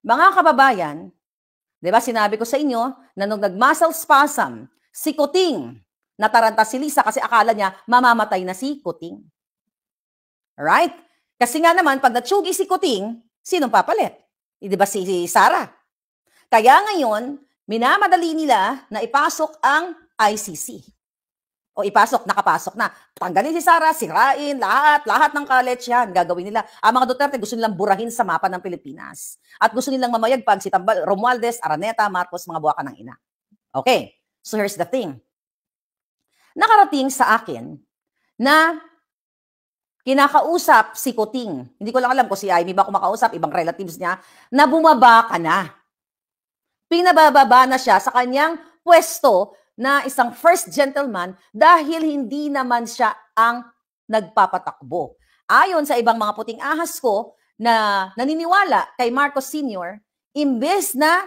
Mga kababayan, 'di ba sinabi ko sa inyo na nung nag-muscle spasm si Kuting, nataranta si Lisa kasi akala niya mamamatay na si Kuting. Right? Kasi nga naman pag natsugi si Kuting, sino papalit? Eh, 'Di ba si, si Sarah? Kaya ngayon, minamadali nila na ipasok ang ICC. O ipasok, nakapasok na. Tanggalin si Sara, sirain, lahat, lahat ng college yan, gagawin nila. Ang mga Duterte gusto nilang burahin sa mapa ng Pilipinas. At gusto nilang mamayagpag si Tambal, Romualdez, Araneta, Marcos, mga buwakan ng ina. Okay, so here's the thing. Nakarating sa akin na kinakausap si Kuting. Hindi ko lang alam kung si Ivy ba kumakausap, ibang relatives niya, na bumaba ka na. Pinabababa na siya sa kanyang pwesto na isang first gentleman dahil hindi naman siya ang nagpapatakbo. Ayon sa ibang mga puting ahas ko na naniniwala kay Marcos Sr., imbes na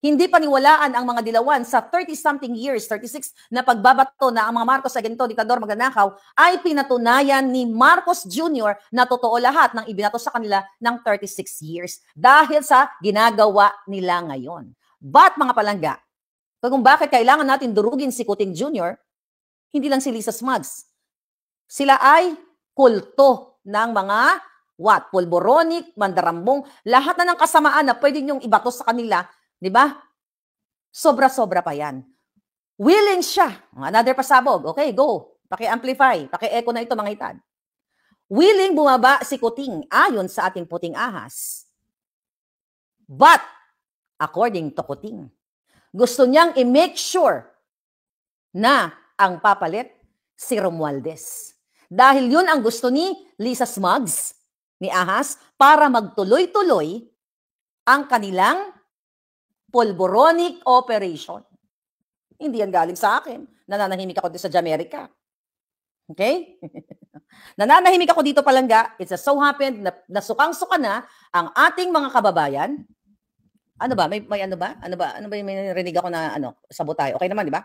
hindi paniwalaan ang mga dilawan sa 30-something years, 36 na pagbabato na ang mga Marcos Agento, ganito, diktador, magnanakaw, ay pinatunayan ni Marcos Jr. na totoo lahat ng ibinato sa kanila ng 36 years dahil sa ginagawa nila ngayon. But mga palangga, kung bakit kailangan natin durugin si Kuting Jr., hindi lang si Lisa Smugs. Sila ay kulto ng mga what? Polboronic, mandarambong, lahat na ng kasamaan na pwede niyong ibato sa kanila, di ba? Sobra-sobra pa yan. Willing siya. Another pasabog. Okay, go. Paki-amplify. Paki-echo na ito mga itad. Willing bumaba si Kuting ayon sa ating puting ahas. But, according to Kuting, gusto niyang i-make sure na ang papalit si Romualdez. Dahil yun ang gusto ni Lisa Smugs, ni Ahas, para magtuloy-tuloy ang kanilang polboronic operation. Hindi yan galing sa akin. Nananahimik ako dito sa Jamaica. Okay? Nananahimik ako dito palangga. It's a so happened na nasukang-suka na ang ating mga kababayan ano ba? May, may ano ba? Ano ba? Ano ba yung may narinig ako na ano, sabotay? Okay naman, di ba?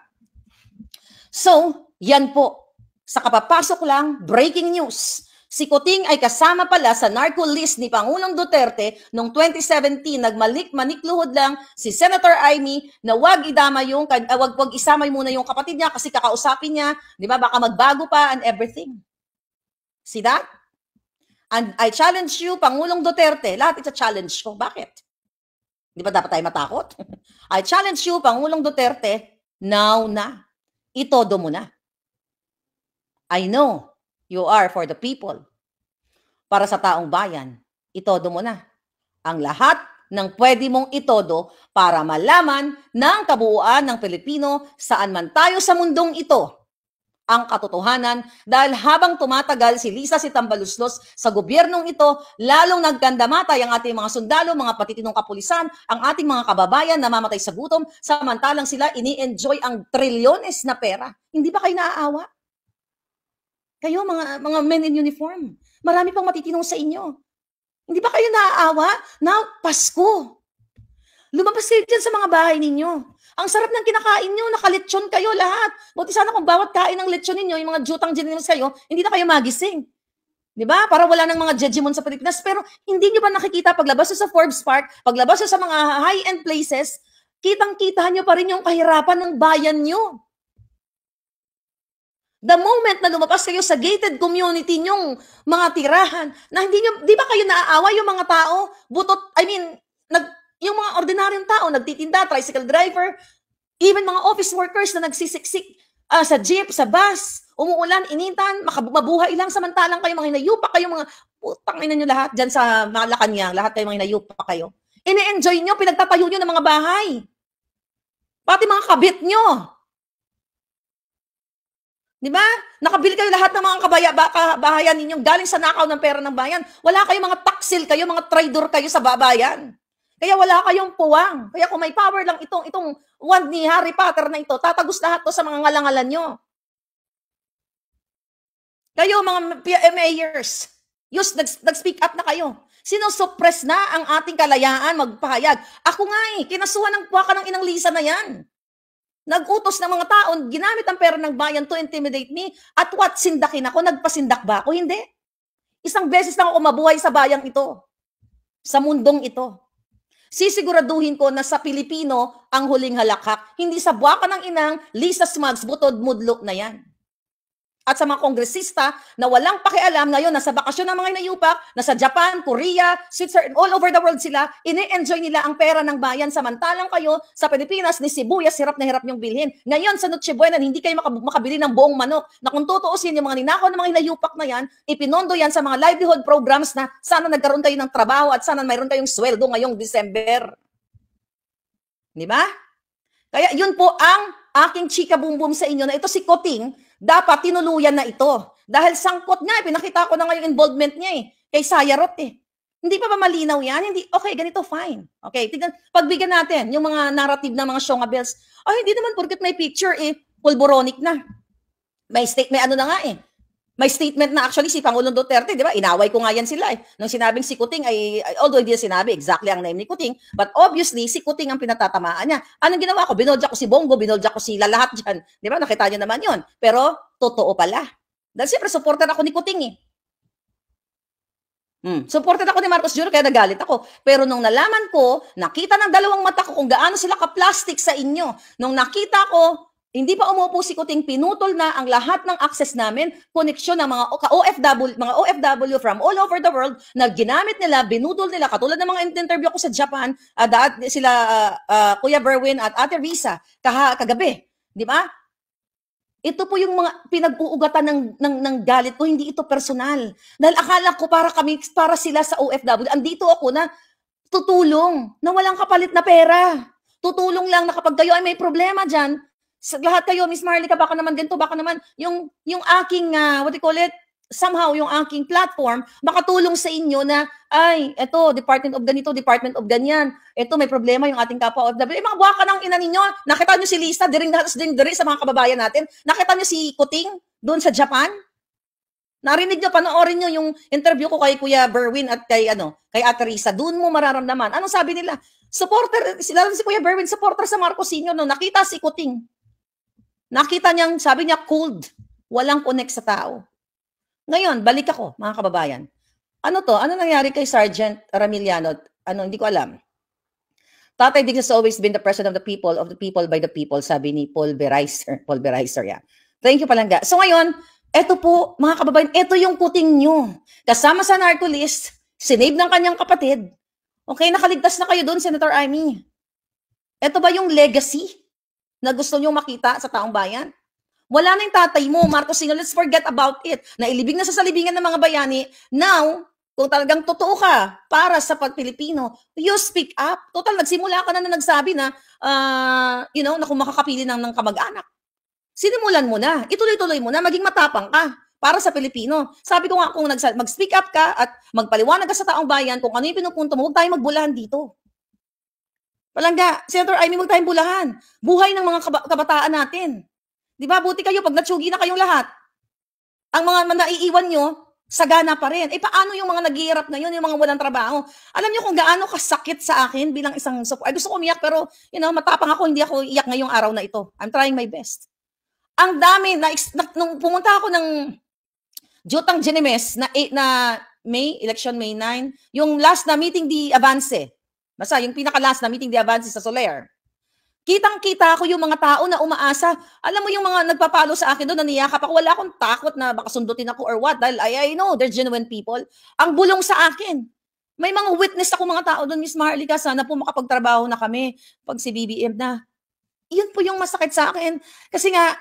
So, yan po. Sa kapapasok lang, breaking news. Si Kuting ay kasama pala sa narco list ni Pangulong Duterte noong 2017. Nagmalik-manikluhod lang si Senator Amy na wag idama yung, uh, wag, wag isamay muna yung kapatid niya kasi kakausapin niya, di ba, baka magbago pa and everything. See that? And I challenge you, Pangulong Duterte, lahat ita-challenge ko. Bakit? Di ba dapat tayo matakot? I challenge you, Pangulong Duterte, now na. Itodo mo na. I know you are for the people. Para sa taong bayan, itodo mo na. Ang lahat ng pwede mong itodo para malaman ng kabuuan ng Pilipino saan man tayo sa mundong ito ang katotohanan dahil habang tumatagal si Lisa si Tambaluslos sa gobyernong ito, lalong nagkandamatay ang ating mga sundalo, mga patitinong kapulisan, ang ating mga kababayan na mamatay sa gutom, samantalang sila ini-enjoy ang trilyones na pera. Hindi ba kayo naaawa? Kayo, mga, mga men in uniform, marami pang matitinong sa inyo. Hindi ba kayo naaawa? Now, Pasko. Lumabas kayo dyan sa mga bahay ninyo. Ang sarap ng kinakain nyo, nakalitsyon kayo lahat. Buti sana kung bawat kain ng litsyon ninyo, yung mga jutang ginimon sa'yo, hindi na kayo magising. 'Di ba? Para wala nang mga judgment sa Pilipinas. Pero hindi niyo ba nakikita paglabas sa Forbes Park, paglabas sa mga high-end places, kitang-kita niyo pa rin yung kahirapan ng bayan niyo. The moment na lumabas kayo sa gated community nyong mga tirahan, na hindi niyo, 'di ba kayo naaawa yung mga tao? Butot, I mean, nag yung mga ordinaryong tao, nagtitinda, tricycle driver, even mga office workers na nagsisiksik uh, sa jeep, sa bus, umuulan, initan, makabuhay lang samantalang kayo mga hinayupa kayo mga putang ina nyo lahat diyan sa Malacanang, lahat kayo mga hinayupa kayo. Ini-enjoy nyo, pinagtatayo nyo ng mga bahay. Pati mga kabit nyo. Di ba? Nakabili kayo lahat ng mga kabaya, bahayan ninyong galing sa nakaw ng pera ng bayan. Wala kayong mga taksil kayo, mga traidor kayo sa babayan. Kaya wala kayong puwang. Kaya kung may power lang itong, itong wand ni Harry Potter na ito, tatagos lahat to sa mga ngalangalan nyo. Kayo mga eh, mayors, use, nag, nag-speak up na kayo. Sinusuppress na ang ating kalayaan magpahayag. Ako nga eh, kinasuhan ng puwaka ng inang Lisa na yan. Nagutos ng mga taon, ginamit ang pera ng bayan to intimidate me. At what, sindakin ako? Nagpasindak ba ako? Hindi. Isang beses lang ako mabuhay sa bayang ito. Sa mundong ito sisiguraduhin ko na sa Pilipino ang huling halakak, hindi sa buwaka ng inang Lisa Smugs, butod mudlok na yan at sa mga kongresista na walang pakialam na yun, nasa bakasyon ng mga inayupak, nasa Japan, Korea, Switzerland, all over the world sila, ini enjoy nila ang pera ng bayan samantalang kayo sa Pilipinas ni sibuyas, hirap na hirap niyong bilhin. Ngayon sa Noche Buena, hindi kayo makabili ng buong manok na kung tutuusin yung mga ninakaw ng mga inayupak na yan, ipinondo yan sa mga livelihood programs na sana nagkaroon kayo ng trabaho at sana mayroon kayong sweldo ngayong December. Di ba? Kaya yun po ang aking chika bumbum sa inyo na ito si Koting dapat tinuluyan na ito. Dahil sangkot nga, eh, pinakita ko na nga yung involvement niya eh, kay Sayarot eh. Hindi pa ba malinaw yan? Hindi, okay, ganito, fine. Okay, tignan, pagbigyan natin yung mga narrative ng mga Shonga Bells. Ay, hindi naman porket may picture eh, pulboronic na. May state, may ano na nga eh. May statement na actually si Pangulong Duterte, di ba? Inaway ko nga yan sila eh. Nung sinabing si Kuting ay, although hindi sinabi exactly ang name ni Kuting, but obviously si Kuting ang pinatatamaan niya. Anong ginawa ko? Binodja ko si Bongo, binodja ko sila lahat dyan. Di ba? Nakita niyo naman yon Pero totoo pala. Dahil siyempre, supporter ako ni Kuting eh. Mm. Supported ako ni Marcos Jr. kaya nagalit ako. Pero nung nalaman ko, nakita ng dalawang mata ko kung gaano sila ka-plastic sa inyo. Nung nakita ko hindi pa umupo si Kuting pinutol na ang lahat ng access namin, koneksyon ng mga OFW, mga OFW from all over the world na ginamit nila, binudol nila katulad ng mga interview ko sa Japan, uh, sila uh, uh, Kuya Berwin at Ate Risa kaha, kagabi, di ba? Ito po yung mga pinag-uugatan ng, ng, ng galit ko, hindi ito personal. Dahil akala ko para kami, para sila sa OFW, andito ako na tutulong, na walang kapalit na pera tutulong lang na kapag kayo ay may problema dyan, sa lahat kayo, Miss Marlica, baka naman ganito, baka naman yung yung aking uh, what do you call it? somehow yung aking platform makatulong sa inyo na ay, eto, Department of ganito, Department of ganyan. Eto, may problema yung ating kapwa OFW. Eh, mga buhaka ng ina ninyo. Nakita nyo si Lisa, diring na din diri sa mga kababayan natin. Nakita nyo si Kuting doon sa Japan. Narinig nyo, panoorin nyo yung interview ko kay Kuya Berwin at kay, ano, kay Atarisa. Doon mo mararamdaman. Anong sabi nila? Supporter, sila si Kuya Berwin, supporter sa Marcos Sr. No, nakita si Kuting Nakita niyang, sabi niya, cold. Walang connect sa tao. Ngayon, balik ako, mga kababayan. Ano to? Ano nangyari kay Sergeant Ramiliano? Ano, hindi ko alam. Tatay Diggs has always been the president of the people, of the people by the people, sabi ni Paul Berizer. Paul Berizer, yeah. Thank you palangga. So ngayon, eto po, mga kababayan, eto yung kuting nyo. Kasama sa narco list, sinave ng kanyang kapatid. Okay, nakaligtas na kayo doon, Senator Amy. Eto ba yung legacy na gusto niyong makita sa taong bayan? Wala na yung tatay mo, Marcos Sino. Let's forget about it. Nailibing na sa salibingan ng mga bayani. Now, kung talagang totoo ka para sa pagpilipino, you speak up. Total, nagsimula ka na na nagsabi na, uh, you know, na kung makakapili ng, ng kamag-anak. Sinimulan mo na. Ituloy-tuloy mo na. Maging matapang ka para sa Pilipino. Sabi ko nga kung mag-speak up ka at magpaliwanag ka sa taong bayan kung ano yung pinupunto mo, huwag tayong magbulahan dito. Palangga, Senator Amy, huwag tayong bulahan. Buhay ng mga kabataan natin. Di ba? Buti kayo, pag natsugi na kayong lahat, ang mga naiiwan nyo, sagana pa rin. Eh, paano yung mga naghihirap ngayon, yung mga walang trabaho? Alam nyo kung gaano kasakit sa akin bilang isang support. Ay, gusto ko umiyak, pero, you know, matapang ako, hindi ako iyak ngayong araw na ito. I'm trying my best. Ang dami, na, na nung pumunta ako ng Jotang Genemes na, eh, na May, election May 9, yung last na meeting di Avance, Basta yung pinaka-last na meeting the advances sa Soler. Kitang-kita ko yung mga tao na umaasa. Alam mo yung mga nagpapalo sa akin doon, naniyakap ako. Wala akong takot na baka sundutin ako or what. Dahil I, I know, they're genuine people. Ang bulong sa akin. May mga witness ako mga tao doon, Miss Marlica. Sana po makapagtrabaho na kami pag si BBM na. Yun po yung masakit sa akin. Kasi nga,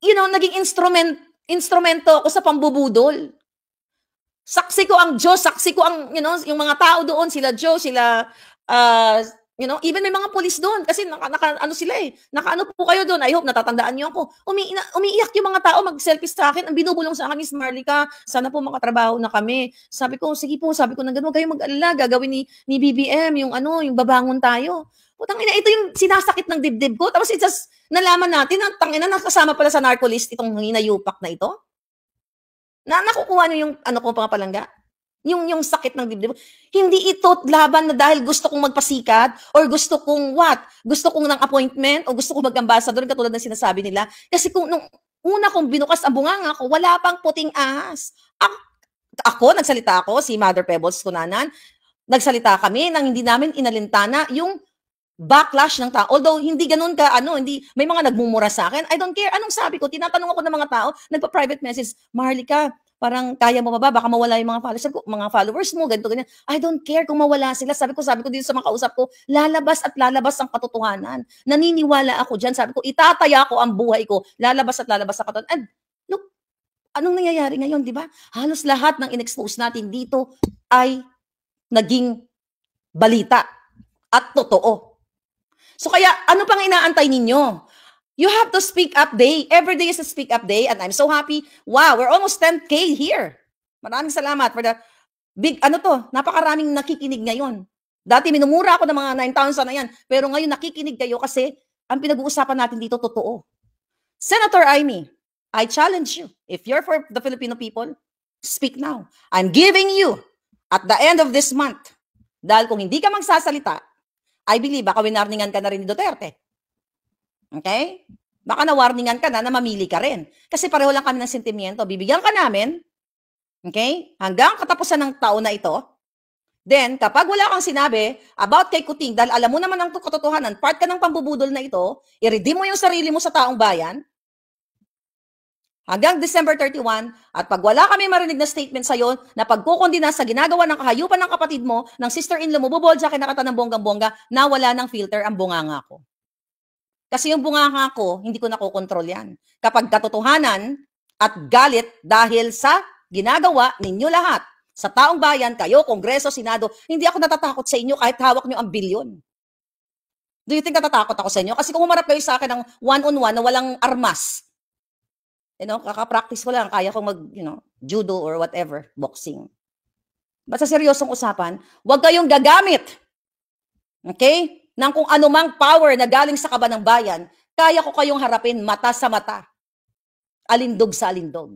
you know, naging instrument, instrumento ako sa pambubudol. Saksi ko ang Diyos, saksi ko ang, you know, yung mga tao doon, sila Joe, sila, uh, you know, even may mga polis doon kasi naka, naka ano sila eh, nakaano po kayo doon, I hope natatandaan niyo ako. Umi, umiiyak yung mga tao, mag-selfie sa akin, ang binubulong sa akin is Marlica, sana po makatrabaho na kami. Sabi ko, sige po, sabi ko na ganun, kayo mag-alala, gagawin ni, ni BBM yung ano, yung babangon tayo. Putang ina, ito yung sinasakit ng dibdib ko. Tapos it's just, nalaman natin, ang tangina, nakasama pala sa narcolist itong hinayupak na ito. Na nakukuha niyo yung ano ko pa palangga? Yung yung sakit ng dibdib. Hindi ito laban na dahil gusto kong magpasikat or gusto kong what? Gusto kong ng appointment o gusto kong mag-ambassador katulad ng sinasabi nila. Kasi kung nung una kong binukas ang bunganga ko, wala pang puting ahas. Ako, ako nagsalita ako, si Mother Pebbles Kunanan, nagsalita kami nang hindi namin inalintana yung backlash ng tao. Although hindi ganoon ka ano, hindi may mga nagmumura sa akin. I don't care. Anong sabi ko? Tinatanong ako ng mga tao, nagpa-private message, Marlica, parang kaya mo ba Baka mawala yung mga followers ko, mga followers mo, ganito ganyan. I don't care kung mawala sila. Sabi ko, sabi ko dito sa mga kausap ko, lalabas at lalabas ang katotohanan. Naniniwala ako diyan. Sabi ko, itataya ko ang buhay ko. Lalabas at lalabas ang katotohanan. And look, anong nangyayari ngayon, di ba? Halos lahat ng inexpose natin dito ay naging balita at totoo. So kaya, ano pang inaantay ninyo? You have to speak up day. Every day is a speak up day and I'm so happy. Wow, we're almost 10K here. Maraming salamat for the big, ano to, napakaraming nakikinig ngayon. Dati minumura ako ng mga 9,000 na yan. Pero ngayon nakikinig kayo kasi ang pinag-uusapan natin dito totoo. Senator Amy, I challenge you. If you're for the Filipino people, speak now. I'm giving you at the end of this month. Dahil kung hindi ka magsasalita, I believe baka winarningan ka na rin ni Duterte. Okay? Baka na-warningan ka na na mamili ka rin. Kasi pareho lang kami ng sentimiento. Bibigyan ka namin, okay, hanggang katapusan ng taon na ito. Then, kapag wala kang sinabi about kay Kuting, dahil alam mo naman ang katotohanan, part ka ng pambubudol na ito, i-redeem mo yung sarili mo sa taong bayan, hanggang December 31 at pag wala kami marinig na statement sa iyo na pagkukundina sa ginagawa ng kahayupan ng kapatid mo, ng sister-in-law mo, bubol sa kinakata ng bonggang-bongga na wala ng filter ang bunganga ko. Kasi yung bunganga ko, hindi ko nakokontrol yan. Kapag katotohanan at galit dahil sa ginagawa ninyo lahat, sa taong bayan, kayo, Kongreso, Senado, hindi ako natatakot sa inyo kahit hawak nyo ang bilyon. Do you think natatakot ako sa inyo? Kasi kung umarap kayo sa akin ng one -on -one na walang armas, You know, kakapractice ko lang, kaya ko mag, you know, judo or whatever, boxing. Basta sa seryosong usapan, huwag kayong gagamit, okay, ng kung anumang power na galing sa kaba ng bayan, kaya ko kayong harapin mata sa mata, alindog sa alindog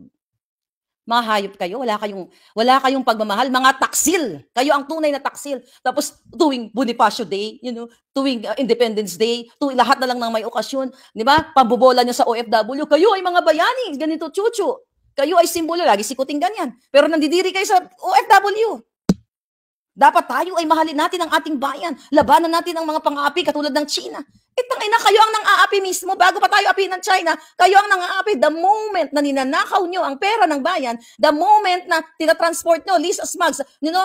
mahayop kayo, wala kayong, wala kayong pagmamahal, mga taksil. Kayo ang tunay na taksil. Tapos tuwing Bonifacio Day, you know, tuwing uh, Independence Day, tuwing lahat na lang ng may okasyon, di ba? Pambobola niyo sa OFW, kayo ay mga bayani, ganito chuchu. Kayo ay simbolo, lagi sikuting ganyan. Pero nandidiri kayo sa OFW. Dapat tayo ay mahalin natin ang ating bayan. Labanan natin ang mga pang-aapi katulad ng China. E eh, tangina, kayo ang nang-aapi mismo bago pa tayo api ng China. Kayo ang nang-aapi the moment na ninanakaw nyo ang pera ng bayan, the moment na tinatransport nyo, Lisa Smugs, you know,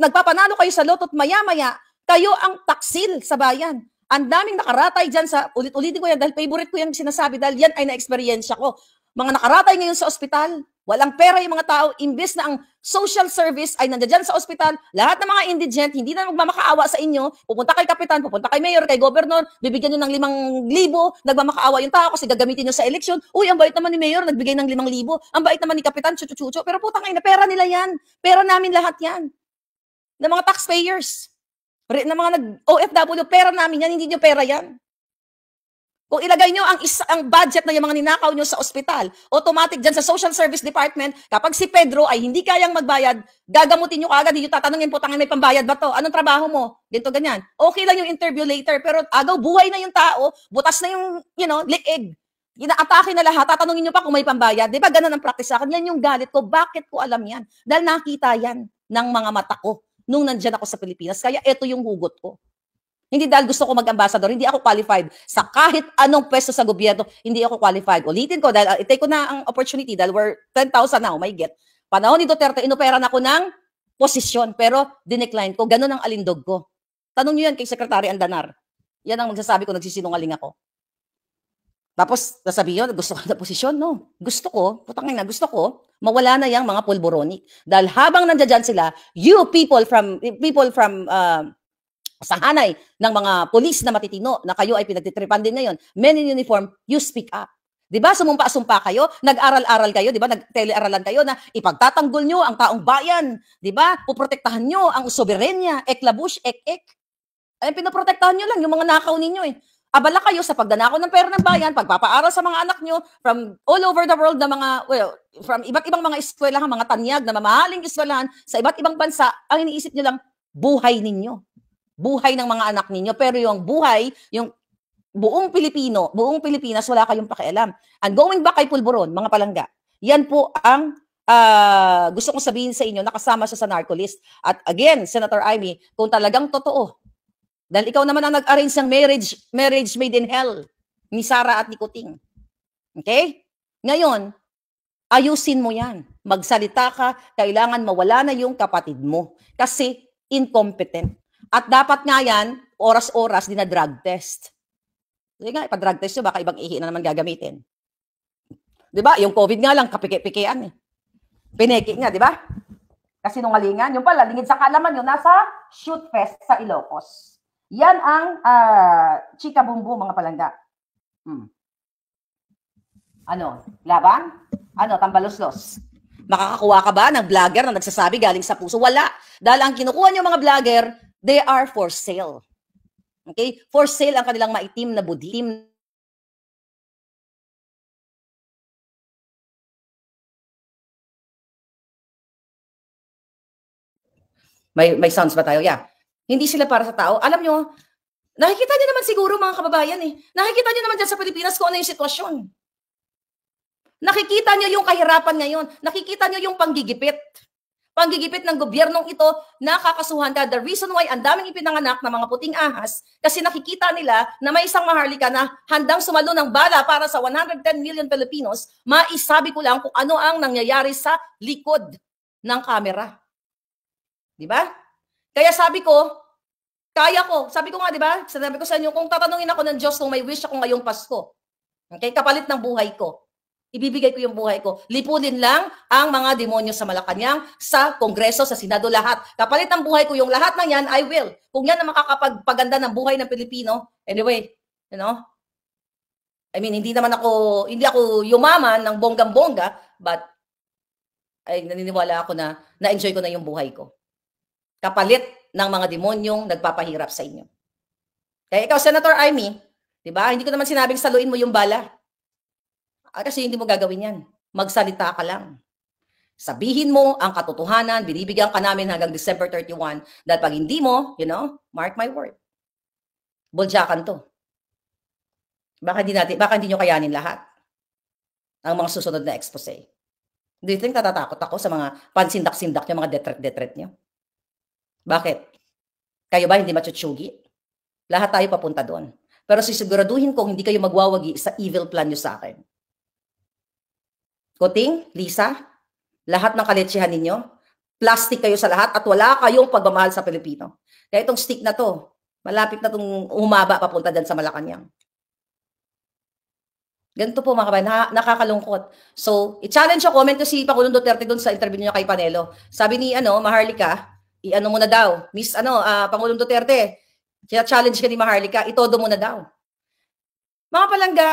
nagpapanalo kayo sa loto't maya-maya, kayo ang taksil sa bayan. Ang daming nakaratay dyan sa, ulit-ulitin ko yan dahil favorite ko yan sinasabi dahil yan ay na-experience ko. Mga nakaratay ngayon sa ospital, Walang pera yung mga tao, imbis na ang social service ay nandiyan sa ospital, lahat ng mga indigent, hindi na magmamakaawa sa inyo, pupunta kay kapitan, pupunta kay mayor, kay governor, bibigyan nyo ng limang libo, nagmamakaawa yung tao kasi gagamitin nyo sa eleksyon, uy, ang bait naman ni mayor, nagbigay ng limang libo, ang bait naman ni kapitan, chuchuchucho, pero putang ina, pera nila yan, pera namin lahat yan, ng mga taxpayers, ng mga nag-OFW, pera namin yan, hindi nyo pera yan. Kung ilagay nyo ang, isa, ang budget na yung mga ninakaw nyo sa ospital, automatic dyan sa Social Service Department, kapag si Pedro ay hindi kayang magbayad, gagamutin nyo kaagad, hindi nyo tatanungin po, tangan may pambayad ba to? Anong trabaho mo? Dito ganyan. Okay lang yung interview later, pero agaw, buhay na yung tao, butas na yung, you know, liig. Inaatake na lahat, tatanungin nyo pa kung may pambayad. Di ba ganun ang practice sa akin? Yan yung galit ko. Bakit ko alam yan? Dahil nakita yan ng mga mata ko nung nandyan ako sa Pilipinas. Kaya ito yung hugot ko. Hindi dahil gusto ko mag-ambassador, hindi ako qualified sa kahit anong pwesto sa gobyerno, hindi ako qualified. Ulitin ko dahil uh, itake ko na ang opportunity dahil we're 10,000 now, may get. Panahon ni Duterte, inopera na ako ng posisyon pero dinecline ko. Ganun ang alindog ko. Tanong niyo yan kay Secretary Andanar. Yan ang magsasabi ko, nagsisinungaling ako. Tapos, nasabihin yun, gusto ko na posisyon, no? Gusto ko, putangin na, gusto ko, mawala na yung mga pulboronic. Dahil habang nandiyan sila, you people from, people from, uh, sahanay ng mga polis na matitino na kayo ay pinagtitripan din ngayon. Men in uniform, you speak up. 'Di ba? Sumumpa-sumpa kayo, nag-aral-aral kayo, 'di ba? Nagtelearalan kayo na ipagtatanggol nyo ang taong bayan, diba? ba? Poprotektahan nyo ang soberenya, eklabush, ek-ek. Ay pinoprotektahan nyo lang yung mga nakaw ninyo eh. Abala kayo sa pagdanakaw ng pera ng bayan, pagpapaaral sa mga anak nyo from all over the world na mga, well, from iba't ibang mga eskwelahan, mga tanyag na mamahaling eskwelahan sa iba't ibang bansa, ang iniisip nyo lang, buhay ninyo buhay ng mga anak ninyo. Pero yung buhay, yung buong Pilipino, buong Pilipinas, wala kayong pakialam. And going back kay Pulburon, mga palangga, yan po ang uh, gusto kong sabihin sa inyo, nakasama siya sa narco list. At again, Senator Amy, kung talagang totoo, dahil ikaw naman ang nag-arrange ng marriage, marriage made in hell ni Sara at ni Kuting. Okay? Ngayon, ayusin mo yan. Magsalita ka, kailangan mawala na yung kapatid mo. Kasi incompetent at dapat nga yan, oras-oras din na drug test. Sige nga, ipa-drug test nyo, baka ibang ihi na naman gagamitin. Di ba? Yung COVID nga lang, kapike-pikean eh. Pineki nga, di ba? Kasi nung alingan, yung pala, lingid sa kalaman yun, nasa shoot fest sa Ilocos. Yan ang uh, chika bumbu, mga palangga. Hmm. Ano? Laban? Ano? Tambaloslos? Makakakuha ka ba ng vlogger na nagsasabi galing sa puso? Wala. Dahil ang kinukuha niyo mga vlogger, They are for sale. Okay? For sale ang kanilang maitim na budim. May may sounds ba tayo? Yeah. Hindi sila para sa tao. Alam nyo, nakikita niyo naman siguro mga kababayan eh. Nakikita niyo naman dyan sa Pilipinas kung ano yung sitwasyon. Nakikita niyo yung kahirapan ngayon. Nakikita niyo yung panggigipit panggigipit ng gobyernong ito na kakasuhan ka. The reason why ang daming ipinanganak ng mga puting ahas kasi nakikita nila na may isang maharlika na handang sumalo ng bala para sa 110 million Pilipinos, maisabi ko lang kung ano ang nangyayari sa likod ng kamera. Di ba? Kaya sabi ko, kaya ko. Sabi ko nga, di ba? Sabi ko sa inyo, kung tatanungin ako ng Diyos kung may wish ako ngayong Pasko, okay, kapalit ng buhay ko, Ibibigay ko yung buhay ko. Lipunin lang ang mga demonyo sa Malacanang, sa Kongreso, sa Senado, lahat. Kapalit ng buhay ko yung lahat ng yan, I will. Kung yan ang makakapagpaganda ng buhay ng Pilipino, anyway, you know, I mean, hindi naman ako, hindi ako yumaman ng bonggang-bongga, but ay naniniwala ako na na-enjoy ko na yung buhay ko. Kapalit ng mga demonyong nagpapahirap sa inyo. Kaya ikaw, Senator Amy, di ba? Hindi ko naman sinabing saluin mo yung bala. Ah, kasi hindi mo gagawin yan. Magsalita ka lang. Sabihin mo ang katotohanan, binibigyan ka namin hanggang December 31 dahil pag hindi mo, you know, mark my word. Buljakan to. Baka hindi, natin, baka hindi nyo kayanin lahat ang mga susunod na expose. Do you think natatakot ako sa mga pansindak-sindak nyo, mga detret-detret nyo? Bakit? Kayo ba hindi machuchugi? Lahat tayo papunta doon. Pero sisiguraduhin kong hindi kayo magwawagi sa evil plan nyo sa akin. Kuting, Lisa, lahat ng kaletsihan ninyo, plastic kayo sa lahat at wala kayong pagmamahal sa Pilipino. Kaya itong stick na to, malapit na itong humaba papunta dyan sa Malacanang. Ganito po mga kabayan, na, nakakalungkot. So, i-challenge yung comment ko si Pangulong Duterte doon sa interview niya kay Panelo. Sabi ni ano, Maharlika, i-ano muna daw, Miss ano, uh, Pangulong Duterte, kaya challenge ka ni Maharlika, itodo muna daw. Mga palangga,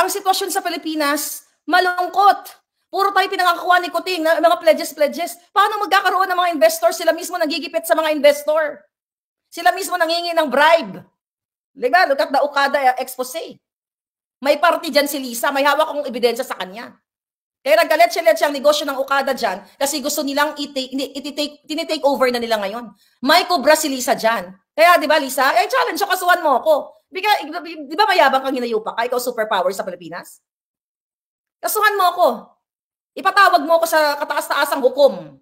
ang sitwasyon sa Pilipinas, Malungkot. Puro tayo pinangakuha ni Kuting na mga pledges-pledges. Paano magkakaroon ng mga investor? Sila mismo nagigipit sa mga investor. Sila mismo nangingi ng bribe. Diba? Look at the Okada eh, expose. May party dyan si Lisa. May hawak akong ebidensya sa kanya. Kaya nagkaletse-letse ang negosyo ng Okada dyan kasi gusto nilang ititake, tinitake over na nila ngayon. May cobra si Lisa dyan. Kaya di ba Lisa, eh challenge, kasuhan mo ako. Di ba mayabang kang hinayupa ka? Ikaw superpower sa Pilipinas? Kasuhan mo ako. Ipatawag mo ako sa kataas-taasang hukom.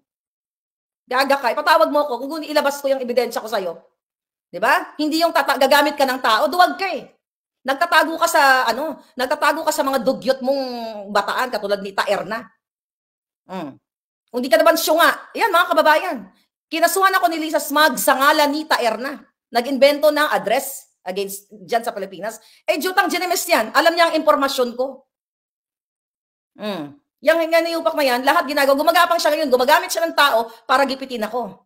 Gaga ka, ipatawag mo ako kung ilabas ko yung ebidensya ko sa'yo. Di ba? Hindi yung tata- gagamit ka ng tao, duwag ka eh. Nagtatago ka sa ano, nagtatago ka sa mga dugyot mong bataan katulad ni Taerna. Mm. Kung di ka naman syunga, yan mga kababayan. Kinasuhan ako ni Lisa Smag sa ngalan ni Taerna. Nag-invento ng address against dyan sa Pilipinas. Eh, jutang ginemes yan. Alam niya ang impormasyon ko. Mm. Yang nga niupak na yan, lahat ginagawa. Gumagapang siya ngayon. Gumagamit siya ng tao para gipitin ako.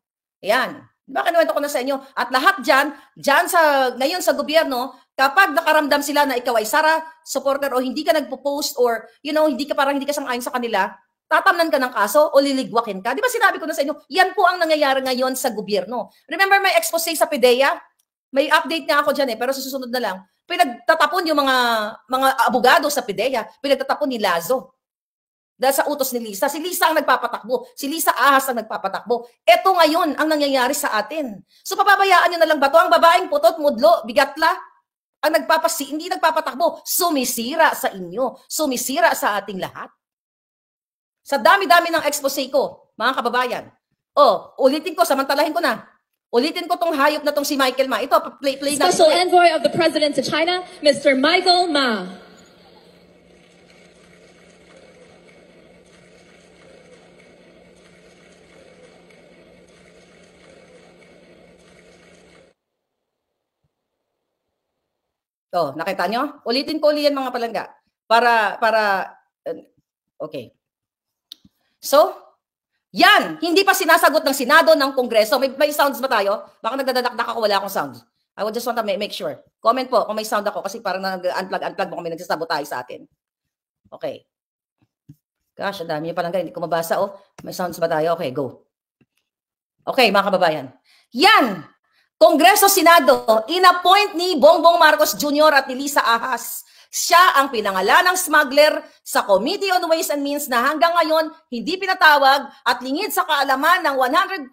Ayan. Diba kinuwento ko na sa inyo? At lahat dyan, dyan sa, ngayon sa gobyerno, kapag nakaramdam sila na ikaw ay Sara supporter o hindi ka nagpo-post or, you know, hindi ka parang hindi ka sangayon sa kanila, tatamnan ka ng kaso o liligwakin ka. Di ba sinabi ko na sa inyo, yan po ang nangyayari ngayon sa gobyerno. Remember my expose sa PDEA? May update na ako dyan eh, pero susunod na lang. Pinagtatapon yung mga mga abogado sa PDEA, pinagtatapon ni Lazo dahil sa utos ni Lisa. Si Lisa ang nagpapatakbo. Si Lisa Ahas ang nagpapatakbo. Ito ngayon ang nangyayari sa atin. So papabayaan nyo na lang ba to? Ang babaeng putot, mudlo, bigatla, ang nagpapasi, hindi nagpapatakbo, sumisira sa inyo, sumisira sa ating lahat. Sa dami-dami ng expose ko, mga kababayan, oh, ulitin ko, samantalahin ko na, Ulitin ko tong hayop na tong si Michael Ma. Ito, play, play na. Special Envoy of the President to China, Mr. Michael Ma. To, oh, nakita nyo? Ulitin ko ulit yan mga palangga. Para, para, eh, okay. So, yan, hindi pa sinasagot ng Senado, ng Kongreso. May, may sounds ba tayo? Baka nagdadadakdak ako, wala akong sound. I would just want to make sure. Comment po kung may sound ako kasi parang nag-unplug, unplug mo kung may tayo sa atin. Okay. Gosh, ang dami niya palang Hindi ko mabasa. Oh, may sounds ba tayo? Okay, go. Okay, mga kababayan. Yan! Kongreso Senado, inappoint ni Bongbong Marcos Jr. at ni Lisa Ahas. Siya ang pinangalanang smuggler sa Committee on Ways and Means na hanggang ngayon hindi pinatawag at lingid sa kaalaman ng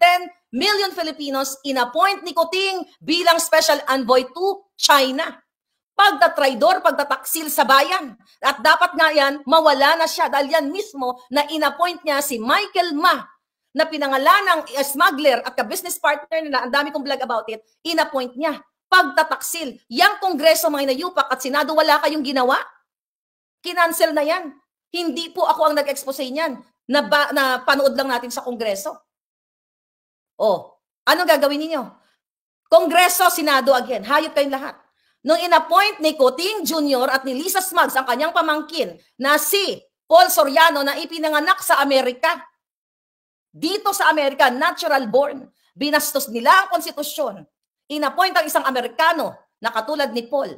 110 million Filipinos, inappoint ni Kuting bilang Special Envoy to China. Pagtatraidor, pagtataksil sa bayan. At dapat nga yan, mawala na siya dahil yan mismo na inappoint niya si Michael Ma na pinangalan ng smuggler at ka-business partner nila, ang dami kong blog about it, inappoint niya. Pagtataksil, yang kongreso mga inayupak at senado, wala kayong ginawa? Kinancel na yan. Hindi po ako ang nag-expose niyan na, ba, na panood lang natin sa kongreso. Oh, ano gagawin niyo? Kongreso, Senado again, hayop kayong lahat. Nung inappoint ni Coting Jr. at ni Lisa Smugs ang kanyang pamangkin na si Paul Soriano na ipinanganak sa Amerika dito sa Amerika, natural born. Binastos nila ang konstitusyon. Inappoint ang isang Amerikano na katulad ni Paul.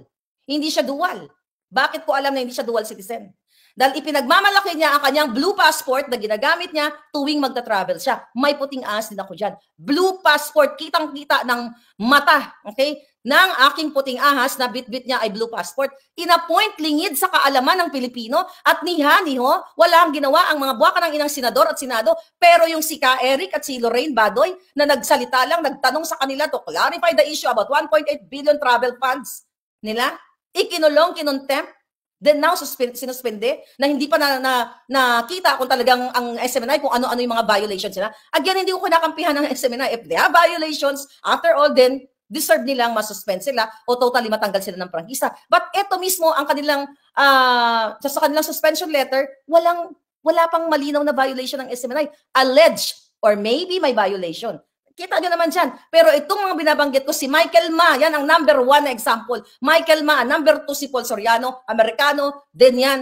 Hindi siya dual. Bakit ko alam na hindi siya dual citizen? Dahil ipinagmamalaki niya ang kanyang blue passport na ginagamit niya tuwing magta-travel siya. May puting ass din ako dyan. Blue passport, kitang-kita ng mata. Okay? ng aking puting ahas na bitbit niya ay blue passport. Inappoint lingid sa kaalaman ng Pilipino at ni Hani ho, wala ang ginawa ang mga buwaka ng inang senador at senado. Pero yung si Ka Eric at si Lorraine Badoy na nagsalita lang, nagtanong sa kanila to clarify the issue about 1.8 billion travel funds nila, ikinulong, kinontempt, Then now, suspend, sinuspende na hindi pa na, na, nakita kung talagang ang SMNI, kung ano-ano yung mga violations nila. Again, hindi ko kinakampihan ng SMNI. If there are violations, after all, then deserve nilang masuspend sila o totally matanggal sila ng prangkisa. But ito mismo ang kanilang uh, sa kanilang suspension letter, walang wala pang malinaw na violation ng SMNI. Alleged or maybe may violation. Kita nyo naman dyan. Pero itong mga binabanggit ko, si Michael Ma, yan ang number one na example. Michael Ma, number two si Paul Soriano, Amerikano, din yan,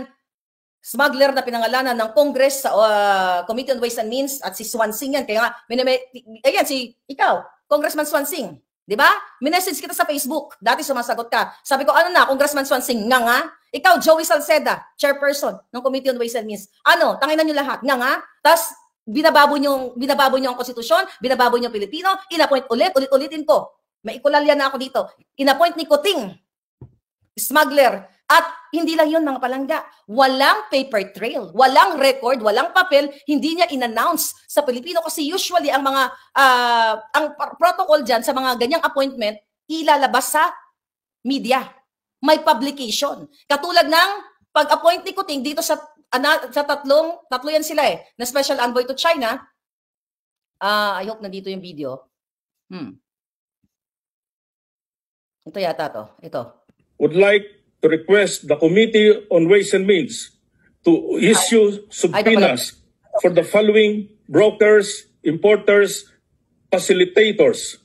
smuggler na pinangalanan ng Congress sa uh, Committee on Ways and Means at si Swansing yan. Kaya nga, ayan, si ikaw, Congressman Swansing, Di ba? Minessage kita sa Facebook. Dati sumasagot ka. Sabi ko, ano na, Congressman Swansing, nga nga. Ikaw, Joey Salceda, chairperson ng Committee on Ways and Means. Ano, tanginan nyo lahat, nga nga. Tapos, binababo nyo, binababo nyo ang konstitusyon, binababo nyo Pilipino, inappoint ulit, ulit-ulitin ko. May ikulalya na ako dito. Inappoint ni Kuting, smuggler, at hindi lang yun mga palangga, walang paper trail, walang record, walang papel, hindi niya inannounce sa Pilipino kasi usually ang mga uh, ang protocol diyan sa mga ganyang appointment ilalabas sa media. May publication. Katulad ng pag-appoint ni Kuting dito sa ana, sa tatlong tatlo yan sila eh, na special envoy to China. Uh, I hope nandito yung video. Hmm. Ito yata to. Ito. Would like to request the Committee on Ways and Means to issue subpoenas for the following brokers, importers, facilitators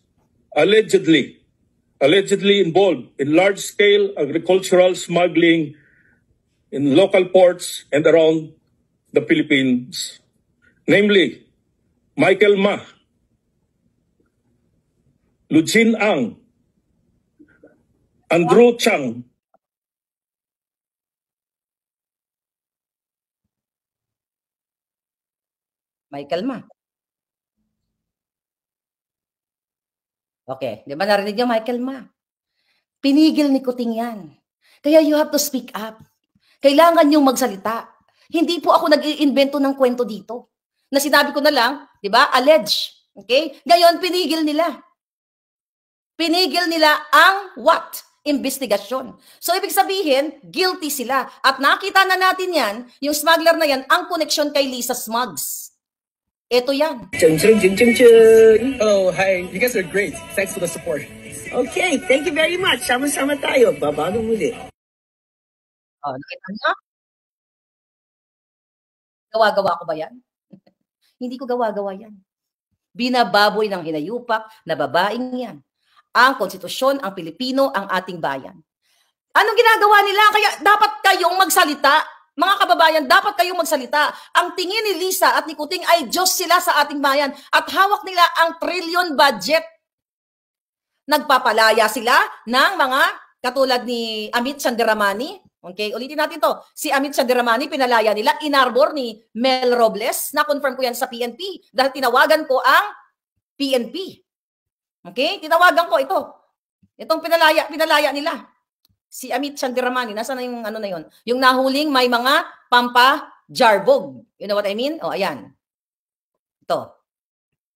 allegedly allegedly involved in large-scale agricultural smuggling in local ports and around the Philippines. Namely, Michael Ma, Lujin Ang, Andrew Chang, May kalma. Okay, di ba narinig niyo Michael Ma? Pinigil ni Kuting yan. Kaya you have to speak up. Kailangan niyong magsalita. Hindi po ako nag-iimbento ng kwento dito. Na sinabi ko na lang, di ba, allege. Okay? Ngayon, pinigil nila. Pinigil nila ang what? Investigasyon. So, ibig sabihin, guilty sila. At nakita na natin yan, yung smuggler na yan, ang koneksyon kay Lisa Smuggs. Ito yan. Chun, chun, chun, chun, chun. Hello, oh, hi. You guys are great. Thanks for the support. Okay, thank you very much. Sama-sama tayo. Babago muli. Oh, nakita niyo? Gawa-gawa ko ba yan? Hindi ko gawa-gawa yan. Binababoy ng hinayupak na babaeng yan. Ang konstitusyon, ang Pilipino, ang ating bayan. Anong ginagawa nila? Kaya dapat kayong magsalita mga kababayan, dapat kayong magsalita. Ang tingin ni Lisa at ni Kuting ay Diyos sila sa ating bayan at hawak nila ang trillion budget. Nagpapalaya sila ng mga katulad ni Amit Sandramani. Okay, ulitin natin to. Si Amit Sandramani, pinalaya nila, inarbor ni Mel Robles. Na-confirm ko yan sa PNP dahil tinawagan ko ang PNP. Okay, tinawagan ko ito. Itong pinalaya, pinalaya nila si Amit Chandramani, nasa na yung ano na yon? Yung nahuling may mga pampa jarbog. You know what I mean? O, ayan. Ito.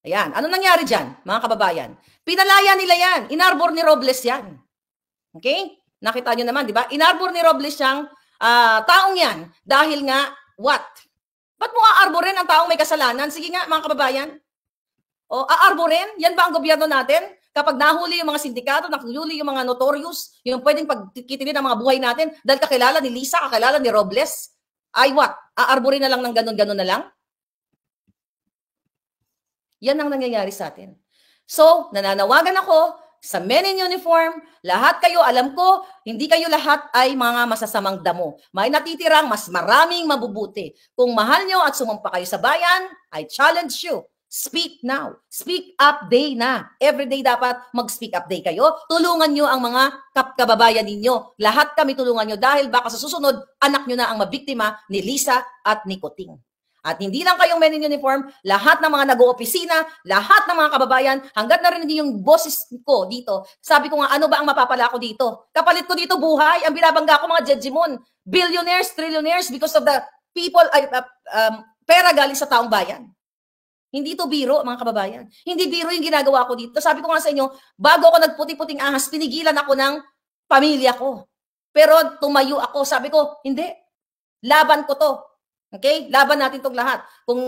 Ayan. Ano nangyari dyan, mga kababayan? Pinalaya nila yan. Inarbor ni Robles yan. Okay? Nakita nyo naman, di ba? Inarbor ni Robles siyang uh, taong yan dahil nga, what? Ba't mo aarborin ang taong may kasalanan? Sige nga, mga kababayan. O, aarborin? Yan ba ang gobyerno natin? Kapag nahuli yung mga sindikato, nahuli yung mga notorious, yung pwedeng pagkitilin ng mga buhay natin dahil kakilala ni Lisa, kakilala ni Robles, ay what? Aarborin na lang ng ganun-ganun na lang? Yan ang nangyayari sa atin. So, nananawagan ako sa men in uniform, lahat kayo, alam ko, hindi kayo lahat ay mga masasamang damo. May natitirang mas maraming mabubuti. Kung mahal nyo at sumampa kayo sa bayan, I challenge you Speak now. Speak up day na. Every day dapat mag-speak up day kayo. Tulungan nyo ang mga kap kababayan ninyo. Lahat kami tulungan nyo dahil baka sa susunod, anak nyo na ang mabiktima ni Lisa at ni Kuting. At hindi lang kayong men in uniform, lahat ng mga nag-oopisina, lahat ng mga kababayan, hanggat rin niyo yung boses ko dito, sabi ko nga, ano ba ang mapapala ko dito? Kapalit ko dito buhay, ang binabangga ko mga Jejimon, billionaires, trillionaires because of the people, uh, uh, um, pera galing sa taong bayan. Hindi to biro, mga kababayan. Hindi biro yung ginagawa ko dito. Sabi ko nga sa inyo, bago ako nagputi-puting ahas, pinigilan ako ng pamilya ko. Pero tumayo ako. Sabi ko, hindi. Laban ko to. Okay? Laban natin tong lahat. Kung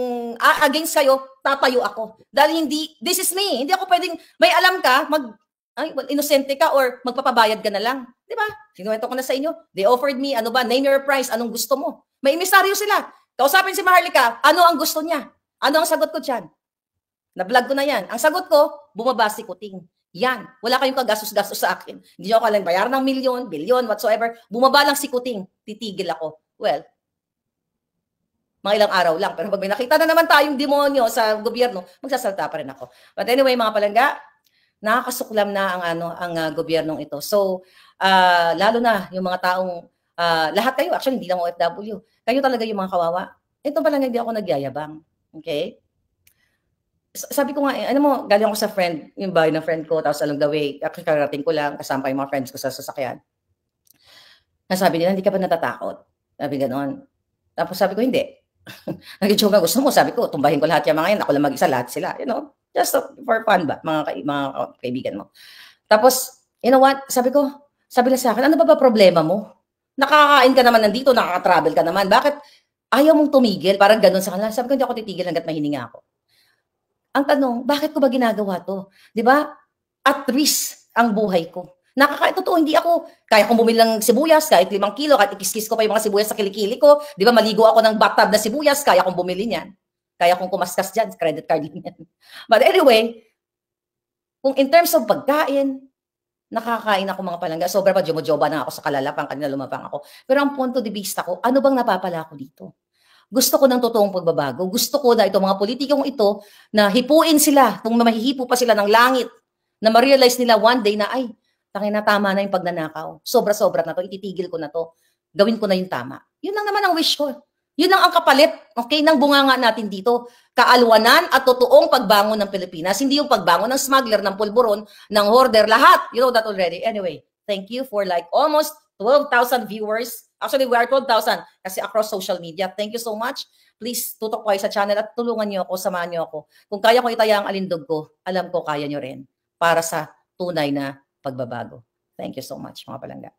against kayo, tatayo ako. Dahil hindi, this is me. Hindi ako pwedeng, may alam ka, mag, ay, well, inosente ka or magpapabayad ka na lang. Di ba? Sinuwento ko na sa inyo. They offered me, ano ba, name your price, anong gusto mo. May imisaryo sila. Kausapin si Maharlika, ano ang gusto niya? Ano ang sagot ko dyan? Na-vlog ko na yan. Ang sagot ko, bumaba si Kuting. Yan. Wala kayong kagastos-gastos sa akin. Hindi nyo ako lang bayar ng milyon, bilyon, whatsoever. Bumaba lang si Kuting. Titigil ako. Well, mga ilang araw lang. Pero pag may nakita na naman tayong demonyo sa gobyerno, magsasalta pa rin ako. But anyway, mga palangga, nakakasuklam na ang ano ang uh, gobyernong ito. So, uh, lalo na yung mga taong uh, lahat kayo, actually hindi lang OFW. Kayo talaga yung mga kawawa. Ito pa lang hindi ako nagyayabang. Okay? Sabi ko nga, ano mo, galing ako sa friend, yung bahay ng friend ko, tapos along the way, kakarating ko lang, kasama pa yung mga friends ko sa sasakyan. Nasabi nila, hindi ka ba natatakot? Sabi ganon. Tapos sabi ko, hindi. Nag-joke ako, gusto ko. sabi ko, tumbahin ko lahat yung mga yan, ako lang mag-isa, lahat sila, you know, just for fun ba, mga, ka- mga oh, kaibigan mo. Tapos, you know what, sabi ko, sabi nila sa akin, ano ba ba problema mo? Nakakain ka naman nandito, nakaka-travel ka naman, bakit Ayaw mong tumigil, parang ganun sa kanila. Sabi ko, hindi ako titigil hanggat mahininga ako. Ang tanong, bakit ko ba ginagawa to? Di ba? At risk ang buhay ko. Nakaka, hindi ako, kaya kong bumili ng sibuyas, kahit limang kilo, kahit ikiskis ko pa yung mga sibuyas sa kilikili ko. Di ba, maligo ako ng bathtub na sibuyas, kaya kong bumili niyan. Kaya kong kumaskas dyan, credit card niyan. But anyway, kung in terms of pagkain, nakakain ako mga palangga. Sobra pa, jumojoba na ako sa kalalapang, kanina lumapang ako. Pero ang punto de vista ko, ano bang napapala ko dito? Gusto ko ng totoong pagbabago. Gusto ko na itong mga politikong ito, na hipuin sila, kung mahihipo pa sila ng langit, na ma-realize nila one day na, ay, tangin na tama na yung pagnanakaw. Sobra-sobra na to, ititigil ko na to. Gawin ko na yung tama. Yun lang naman ang wish ko. Yun lang ang kapalit, okay, ng bunganga natin dito kaalwanan at totoong pagbangon ng Pilipinas, hindi yung pagbangon ng smuggler, ng pulburon, ng hoarder, lahat. You know that already. Anyway, thank you for like almost 12,000 viewers. Actually, we are 12,000 kasi across social media. Thank you so much. Please, tutok kayo sa channel at tulungan niyo ako, samahan niyo ako. Kung kaya ko itaya ang alindog ko, alam ko kaya niyo rin para sa tunay na pagbabago. Thank you so much, mga palangga.